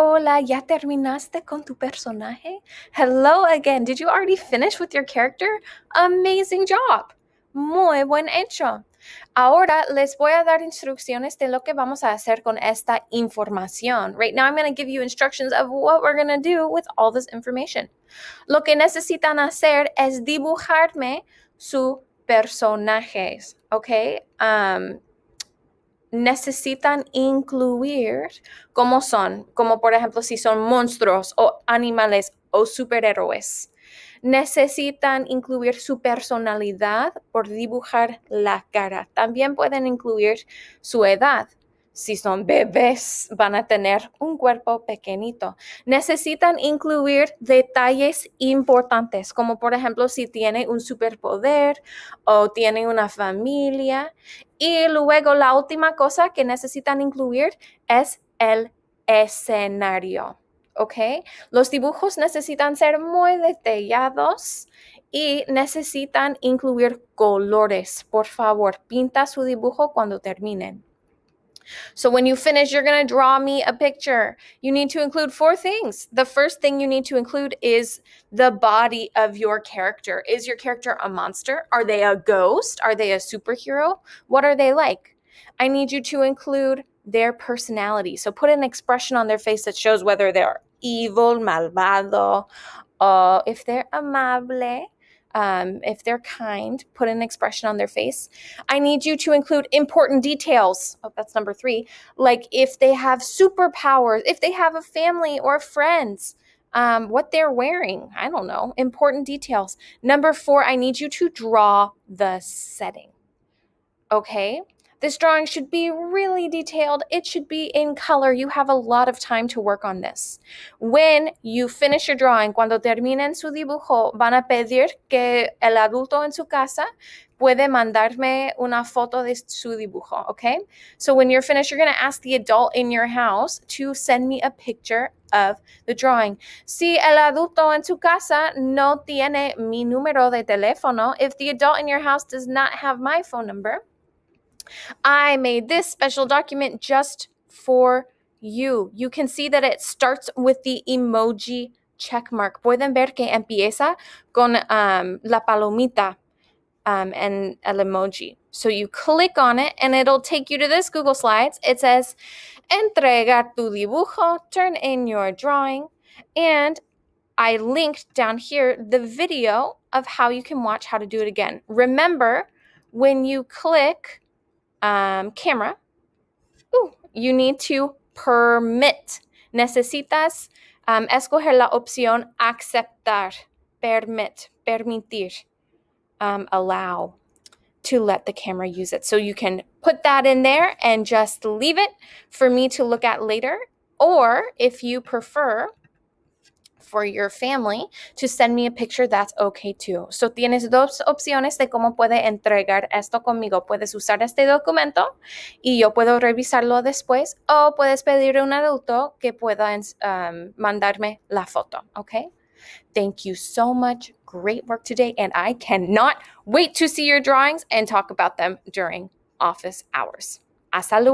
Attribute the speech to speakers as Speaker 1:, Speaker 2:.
Speaker 1: Hola, ¿ya terminaste con tu personaje? Hello again, did you already finish with your character? Amazing job! Muy buen hecho. Ahora les voy a dar instrucciones de lo que vamos a hacer con esta información. Right now I'm going to give you instructions of what we're going to do with all this information. Lo que necesitan hacer es dibujarme su personajes, ¿ok? Um, necesitan incluir cómo son, como por ejemplo si son monstruos o animales o superhéroes. Necesitan incluir su personalidad por dibujar la cara. También pueden incluir su edad, si son bebés, van a tener un cuerpo pequeñito. Necesitan incluir detalles importantes, como por ejemplo si tiene un superpoder o tiene una familia. Y luego la última cosa que necesitan incluir es el escenario. ¿Ok? Los dibujos necesitan ser muy detallados y necesitan incluir colores. Por favor, pinta su dibujo cuando terminen. So when you finish, you're going to draw me a picture. You need to include four things. The first thing you need to include is the body of your character. Is your character a monster? Are they a ghost? Are they a superhero? What are they like? I need you to include their personality. So put an expression on their face that shows whether they're evil, malvado, or if they're amable, um, if they're kind, put an expression on their face. I need you to include important details. Oh, that's number three. Like if they have superpowers, if they have a family or friends, um, what they're wearing. I don't know. Important details. Number four, I need you to draw the setting. Okay. This drawing should be really detailed. It should be in color. You have a lot of time to work on this. When you finish your drawing, cuando terminen su dibujo, van a pedir que el adulto en su casa puede mandarme una foto de su dibujo, okay? So when you're finished, you're going to ask the adult in your house to send me a picture of the drawing. Si el adulto en su casa no tiene mi número de teléfono, if the adult in your house does not have my phone number, I made this special document just for you. You can see that it starts with the emoji check mark. Pueden ver que empieza con um, la palomita um, and el emoji. So you click on it and it'll take you to this Google Slides. It says, "Entrega tu dibujo, turn in your drawing. And I linked down here the video of how you can watch how to do it again. Remember, when you click um, camera, ooh, you need to permit. Necesitas um, escoger la opción aceptar, permit, permitir, um, allow to let the camera use it. So you can put that in there and just leave it for me to look at later. Or if you prefer, for your family to send me a picture, that's okay too. So tienes dos opciones de cómo puede entregar esto conmigo. Puedes usar este documento y yo puedo revisarlo después o puedes pedir a un adulto que pueda um, mandarme la foto, okay? Thank you so much. Great work today and I cannot wait to see your drawings and talk about them during office hours. Hasta luego.